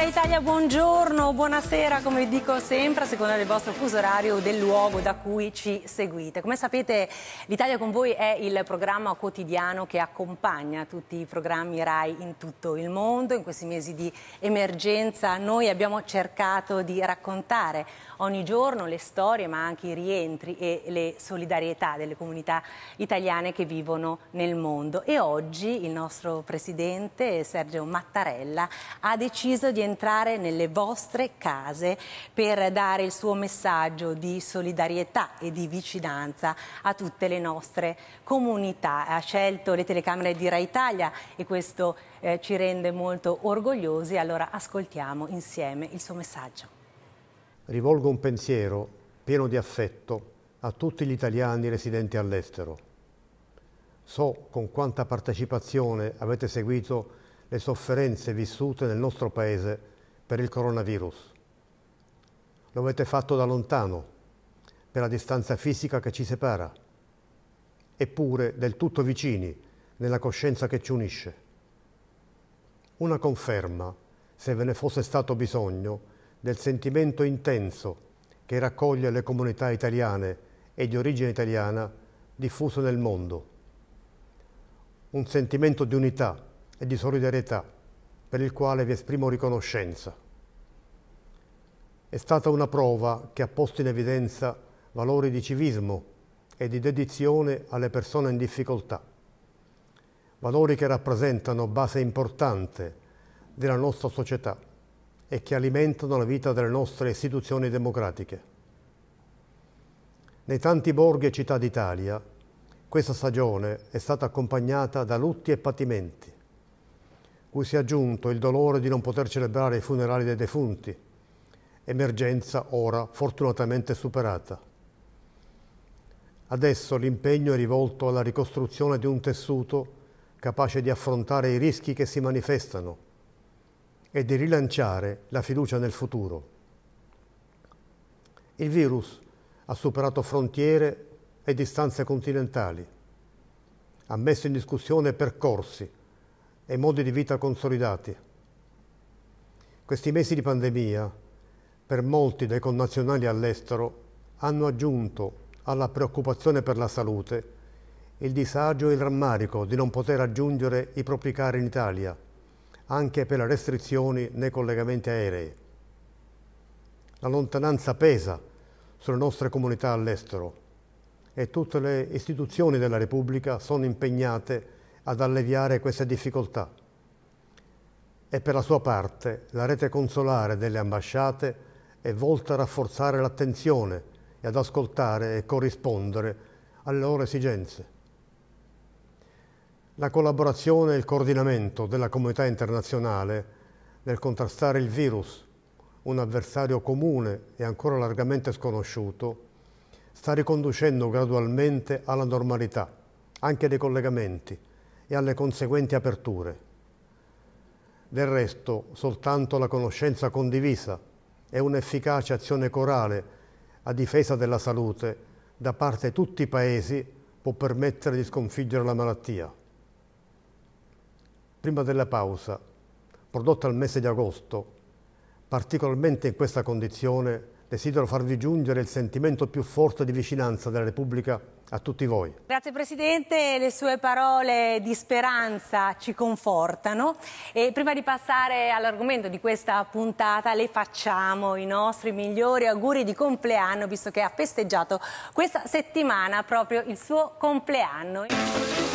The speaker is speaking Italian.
Buonasera Italia, buongiorno, buonasera come dico sempre a seconda del vostro fuso orario del luogo da cui ci seguite. Come sapete l'Italia con voi è il programma quotidiano che accompagna tutti i programmi RAI in tutto il mondo. In questi mesi di emergenza noi abbiamo cercato di raccontare ogni giorno le storie ma anche i rientri e le solidarietà delle comunità italiane che vivono nel mondo. E oggi il nostro presidente Sergio Mattarella ha deciso di entrare entrare nelle vostre case per dare il suo messaggio di solidarietà e di vicinanza a tutte le nostre comunità. Ha scelto le telecamere di Rai Italia e questo eh, ci rende molto orgogliosi, allora ascoltiamo insieme il suo messaggio. Rivolgo un pensiero pieno di affetto a tutti gli italiani residenti all'estero. So con quanta partecipazione avete seguito le sofferenze vissute nel nostro Paese per il coronavirus. Lo avete fatto da lontano, per la distanza fisica che ci separa, eppure del tutto vicini nella coscienza che ci unisce. Una conferma, se ve ne fosse stato bisogno, del sentimento intenso che raccoglie le comunità italiane e di origine italiana diffuso nel mondo. Un sentimento di unità e di solidarietà, per il quale vi esprimo riconoscenza. È stata una prova che ha posto in evidenza valori di civismo e di dedizione alle persone in difficoltà, valori che rappresentano base importante della nostra società e che alimentano la vita delle nostre istituzioni democratiche. Nei tanti borghi e città d'Italia, questa stagione è stata accompagnata da lutti e patimenti, cui si è aggiunto il dolore di non poter celebrare i funerali dei defunti, emergenza ora fortunatamente superata. Adesso l'impegno è rivolto alla ricostruzione di un tessuto capace di affrontare i rischi che si manifestano e di rilanciare la fiducia nel futuro. Il virus ha superato frontiere e distanze continentali, ha messo in discussione percorsi, e modi di vita consolidati. Questi mesi di pandemia, per molti dei connazionali all'estero, hanno aggiunto alla preoccupazione per la salute il disagio e il rammarico di non poter raggiungere i propri cari in Italia, anche per le restrizioni nei collegamenti aerei. La lontananza pesa sulle nostre comunità all'estero e tutte le istituzioni della Repubblica sono impegnate a ad alleviare queste difficoltà. E per la sua parte la rete consolare delle ambasciate è volta a rafforzare l'attenzione e ad ascoltare e corrispondere alle loro esigenze. La collaborazione e il coordinamento della comunità internazionale nel contrastare il virus, un avversario comune e ancora largamente sconosciuto, sta riconducendo gradualmente alla normalità anche dei collegamenti e alle conseguenti aperture. Del resto, soltanto la conoscenza condivisa e un'efficace azione corale a difesa della salute da parte di tutti i paesi può permettere di sconfiggere la malattia. Prima della pausa, prodotta al mese di agosto, particolarmente in questa condizione, Desidero farvi giungere il sentimento più forte di vicinanza della Repubblica a tutti voi. Grazie Presidente, le sue parole di speranza ci confortano e prima di passare all'argomento di questa puntata le facciamo i nostri migliori auguri di compleanno visto che ha festeggiato questa settimana proprio il suo compleanno.